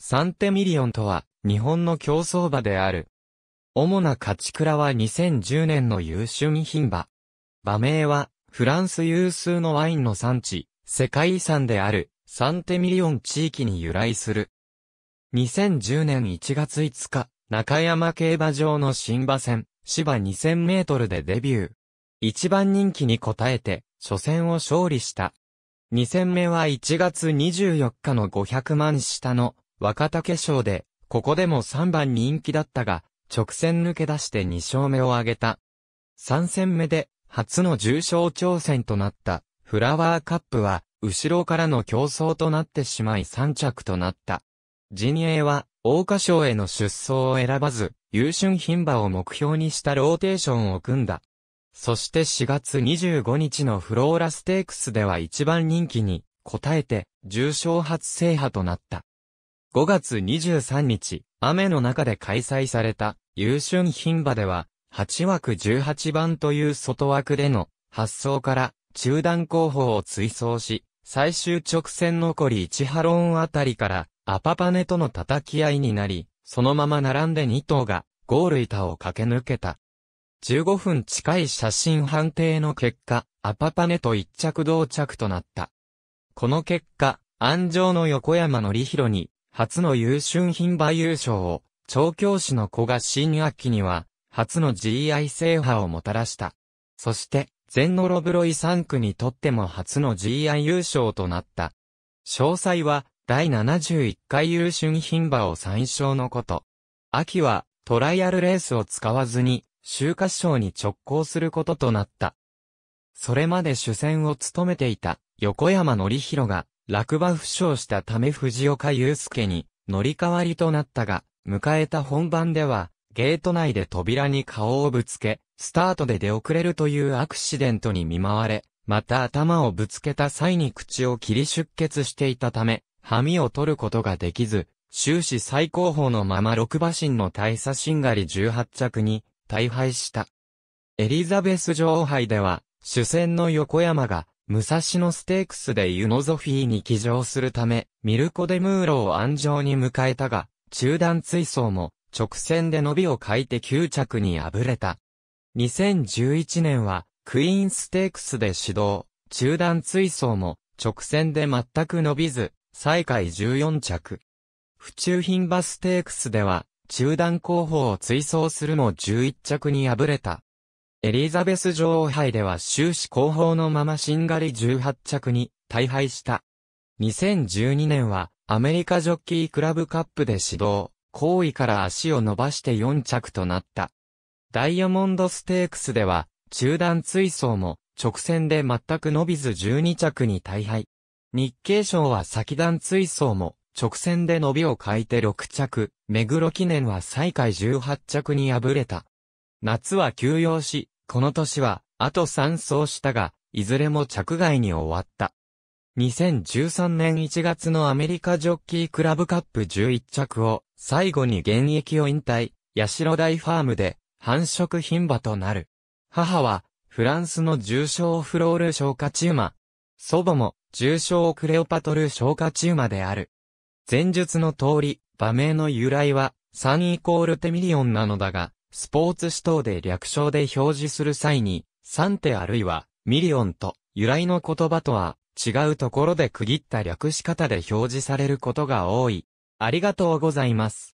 サンテミリオンとは、日本の競争馬である。主な勝ち倉は2010年の優秀品馬。馬名は、フランス有数のワインの産地、世界遺産である、サンテミリオン地域に由来する。2010年1月5日、中山競馬場の新馬戦、芝2000メートルでデビュー。一番人気に応えて、初戦を勝利した。2戦目は1月24日の500万下の若竹賞で、ここでも3番人気だったが、直線抜け出して2勝目を挙げた。3戦目で、初の重賞挑戦となった、フラワーカップは、後ろからの競争となってしまい3着となった。陣営は、大花賞への出走を選ばず、優春品馬を目標にしたローテーションを組んだ。そして4月25日のフローラステークスでは一番人気に、応えて、重賞初制覇となった。5月23日、雨の中で開催された、優春品馬では、8枠18番という外枠での発想から中段候補を追走し、最終直線残り1ハローンあたりからアパパネとの叩き合いになり、そのまま並んで2頭がゴール板を駆け抜けた。15分近い写真判定の結果、アパパネと一着同着となった。この結果、安城の横山のりひろに初の優秀品馬優勝を、調教師の子が新秋には、初の GI 制覇をもたらした。そして、全ノロブロイ3区にとっても初の GI 優勝となった。詳細は、第71回優春品馬を参照のこと。秋は、トライアルレースを使わずに、週刊賞に直行することとなった。それまで主戦を務めていた、横山則弘が、落馬負傷したため藤岡祐介に乗り代わりとなったが、迎えた本番では、ゲート内で扉に顔をぶつけ、スタートで出遅れるというアクシデントに見舞われ、また頭をぶつけた際に口を切り出血していたため、ハミを取ることができず、終始最高峰のまま6馬身の大差しんがり18着に大敗した。エリザベス女王杯では、主戦の横山が武蔵野ステークスでユノゾフィーに騎乗するため、ミルコ・デ・ムーロを安城に迎えたが、中断追走も直線で伸びを欠いて9着に敗れた。2011年は、クイーンステークスで指導、中断追走も直線で全く伸びず、最下位14着。府中品バステークスでは、中断候補を追走するも11着に敗れた。エリザベス女王杯では終始後方のまましんがり18着に大敗した。2012年はアメリカジョッキークラブカップで指導、後位から足を伸ばして4着となった。ダイヤモンドステークスでは中段追走も直線で全く伸びず12着に大敗。日経賞は先段追走も直線で伸びを欠いて6着、目黒記念は最下位18着に敗れた。夏は休養し、この年は、あと3走したが、いずれも着外に終わった。2013年1月のアメリカジョッキークラブカップ11着を、最後に現役を引退、八代大ファームで、繁殖牝馬となる。母は、フランスの重症フロール消化チューマ。祖母も、重症クレオパトル消化チューマである。前述の通り、馬名の由来は、3イコールテミリオンなのだが、スポーツ指導で略称で表示する際に、3手あるいは、ミリオンと、由来の言葉とは、違うところで区切った略し方で表示されることが多い。ありがとうございます。